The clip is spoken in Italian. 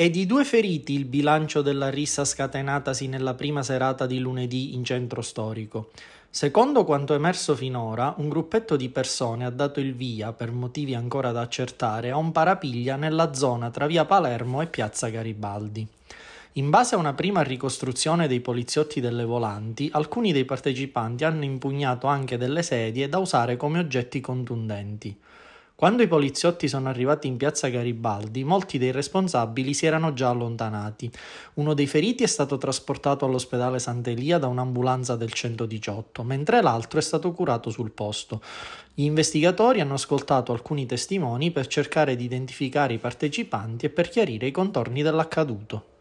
È di due feriti il bilancio della rissa scatenatasi nella prima serata di lunedì in centro storico. Secondo quanto emerso finora, un gruppetto di persone ha dato il via, per motivi ancora da accertare, a un parapiglia nella zona tra via Palermo e piazza Garibaldi. In base a una prima ricostruzione dei poliziotti delle volanti, alcuni dei partecipanti hanno impugnato anche delle sedie da usare come oggetti contundenti. Quando i poliziotti sono arrivati in piazza Garibaldi, molti dei responsabili si erano già allontanati. Uno dei feriti è stato trasportato all'ospedale Sant'Elia da un'ambulanza del 118, mentre l'altro è stato curato sul posto. Gli investigatori hanno ascoltato alcuni testimoni per cercare di identificare i partecipanti e per chiarire i contorni dell'accaduto.